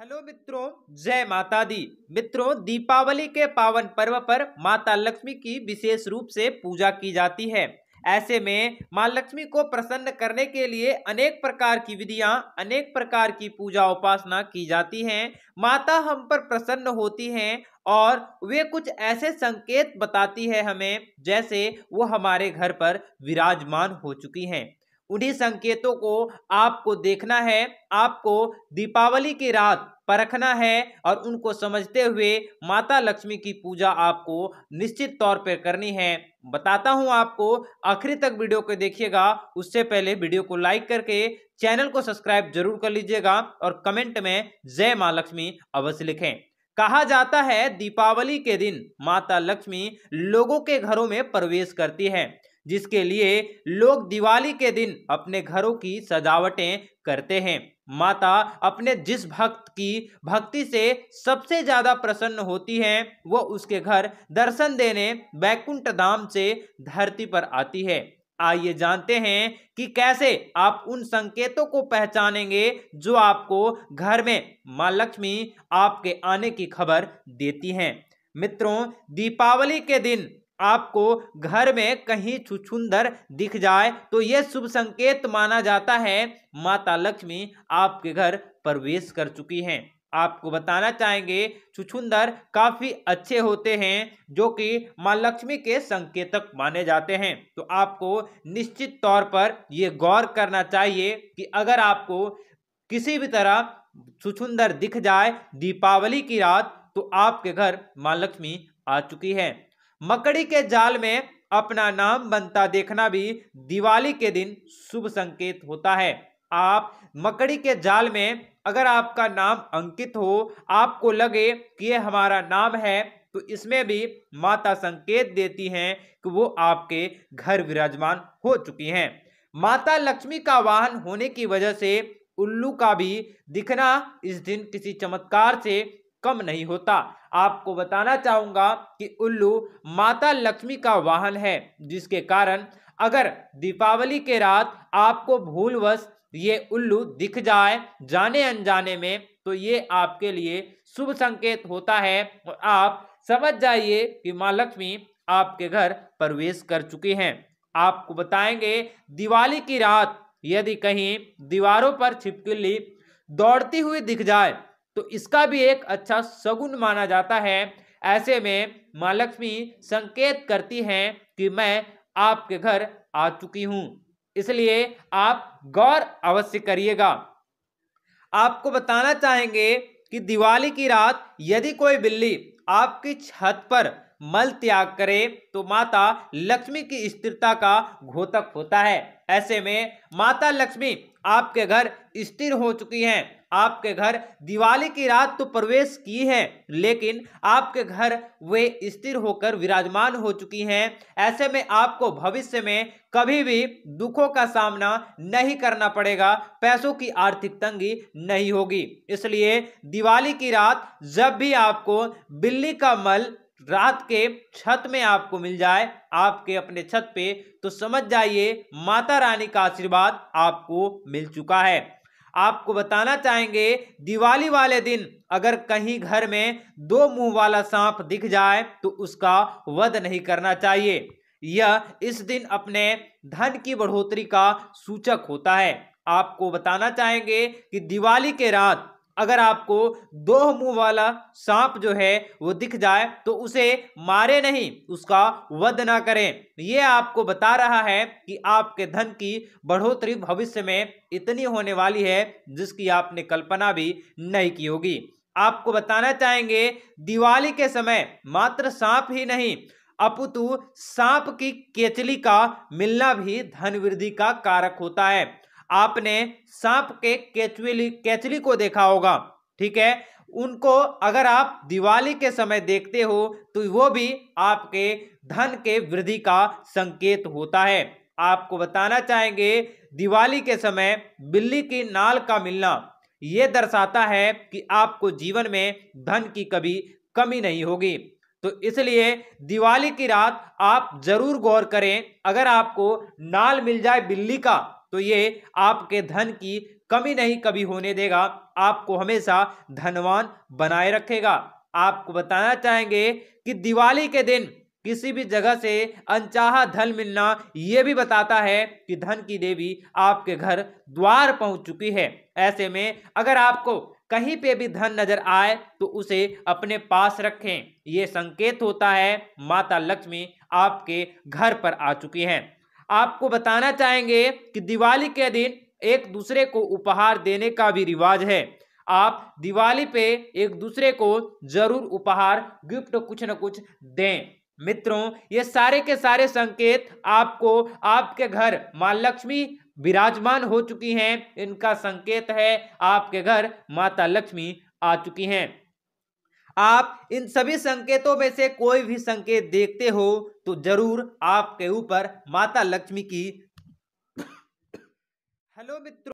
hello मित्रों जय माता दी मित्रों दीपावली के पावन पर्व पर माता लक्ष्मी की विशेष रूप से पूजा की जाती है ऐसे में माँ लक्ष्मी को प्रसन्न करने के लिए अनेक प्रकार की विधियां अनेक प्रकार की पूजा उपासना की जाती हैं माता हम पर प्रसन्न होती हैं और वे कुछ ऐसे संकेत बताती है हमें जैसे वो हमारे घर पर विराजमान हो चुकी हैं उन्हीं संकेतों को आपको देखना है आपको दीपावली की रात परखना है और उनको समझते हुए माता लक्ष्मी की पूजा आपको निश्चित तौर पर करनी है बताता हूं आपको आखिरी तक वीडियो को देखिएगा उससे पहले वीडियो को लाइक करके चैनल को सब्सक्राइब जरूर कर लीजिएगा और कमेंट में जय माँ लक्ष्मी अवश्य लिखें कहा जाता है दीपावली के दिन माता लक्ष्मी लोगों के घरों में प्रवेश करती है जिसके लिए लोग दिवाली के दिन अपने घरों की सजावटें करते हैं माता अपने जिस भक्त की भक्ति से सबसे ज्यादा प्रसन्न होती है वो उसके घर दर्शन देने बैकुंठ धाम से धरती पर आती है आइए जानते हैं कि कैसे आप उन संकेतों को पहचानेंगे जो आपको घर में माँ लक्ष्मी आपके आने की खबर देती हैं मित्रों दीपावली के दिन आपको घर में कहीं छुछुंदर दिख जाए तो यह शुभ संकेत माना जाता है माता लक्ष्मी आपके घर प्रवेश कर चुकी हैं आपको बताना चाहेंगे छुछुंदर काफी अच्छे होते हैं जो कि माँ लक्ष्मी के संकेतक माने जाते हैं तो आपको निश्चित तौर पर ये गौर करना चाहिए कि अगर आपको किसी भी तरह छुछुंदर दिख जाए दीपावली की रात तो आपके घर माँ लक्ष्मी आ चुकी है मकड़ी के जाल में अपना नाम बनता देखना भी दिवाली के दिन शुभ संकेत होता है आप मकड़ी के जाल में अगर आपका नाम अंकित हो आपको लगे कि यह हमारा नाम है तो इसमें भी माता संकेत देती हैं कि वो आपके घर विराजमान हो चुकी हैं माता लक्ष्मी का वाहन होने की वजह से उल्लू का भी दिखना इस दिन किसी चमत्कार से कम नहीं होता आपको बताना चाहूंगा कि उल्लू माता लक्ष्मी का वाहन है जिसके कारण अगर दीपावली के रात आपको भूलवश ये उल्लू दिख जाए जाने अनजाने में तो ये आपके लिए शुभ संकेत होता है और आप समझ जाइए कि माँ लक्ष्मी आपके घर प्रवेश कर चुके हैं आपको बताएंगे दिवाली की रात यदि कहीं दीवारों पर छिपकली दौड़ती हुई दिख जाए तो इसका भी एक अच्छा सगुन माना जाता है ऐसे में माँ लक्ष्मी संकेत करती हैं कि मैं आपके घर आ चुकी हूं इसलिए आप गौर अवश्य करिएगा आपको बताना चाहेंगे कि दिवाली की रात यदि कोई बिल्ली आपकी छत पर मल त्याग करे तो माता लक्ष्मी की स्थिरता का घोतक होता है ऐसे में माता लक्ष्मी आपके घर स्थिर हो चुकी हैं आपके घर दिवाली की रात तो प्रवेश की है लेकिन आपके घर वे स्थिर होकर विराजमान हो चुकी हैं ऐसे में आपको भविष्य में कभी भी दुखों का सामना नहीं करना पड़ेगा पैसों की आर्थिक तंगी नहीं होगी इसलिए दिवाली की रात जब भी आपको बिल्ली का मल रात के छत में आपको मिल जाए आपके अपने छत पे तो समझ जाइए माता रानी का आशीर्वाद आपको मिल चुका है आपको बताना चाहेंगे दिवाली वाले दिन अगर कहीं घर में दो मुंह वाला सांप दिख जाए तो उसका वध नहीं करना चाहिए यह इस दिन अपने धन की बढ़ोतरी का सूचक होता है आपको बताना चाहेंगे कि दिवाली के रात अगर आपको दो मुंह वाला सांप जो है वो दिख जाए तो उसे मारे नहीं उसका वध ना करें ये आपको बता रहा है कि आपके धन की बढ़ोतरी भविष्य में इतनी होने वाली है जिसकी आपने कल्पना भी नहीं की होगी आपको बताना चाहेंगे दिवाली के समय मात्र सांप ही नहीं अपुतु सांप की केचली का मिलना भी धन वृद्धि का कारक होता है आपने सांप के कैचुअली कैचली को देखा होगा ठीक है उनको अगर आप दिवाली के समय देखते हो तो वो भी आपके धन के वृद्धि का संकेत होता है आपको बताना चाहेंगे दिवाली के समय बिल्ली की नाल का मिलना ये दर्शाता है कि आपको जीवन में धन की कभी कमी नहीं होगी तो इसलिए दिवाली की रात आप जरूर गौर करें अगर आपको नाल मिल जाए बिल्ली का तो ये आपके धन की कमी नहीं कभी होने देगा आपको हमेशा धनवान बनाए रखेगा आपको बताना चाहेंगे कि दिवाली के दिन किसी भी जगह से अनचाहा धन मिलना ये भी बताता है कि धन की देवी आपके घर द्वार पहुंच चुकी है ऐसे में अगर आपको कहीं पे भी धन नजर आए तो उसे अपने पास रखें ये संकेत होता है माता लक्ष्मी आपके घर पर आ चुकी हैं आपको बताना चाहेंगे कि दिवाली के दिन एक दूसरे को उपहार देने का भी रिवाज है आप दिवाली पे एक दूसरे को जरूर उपहार गिफ्ट कुछ न कुछ दें मित्रों ये सारे के सारे संकेत आपको आपके घर माँ लक्ष्मी विराजमान हो चुकी हैं इनका संकेत है आपके घर माता लक्ष्मी आ चुकी हैं आप इन सभी संकेतों में से कोई भी संकेत देखते हो तो जरूर आपके ऊपर माता लक्ष्मी की हेलो मित्रों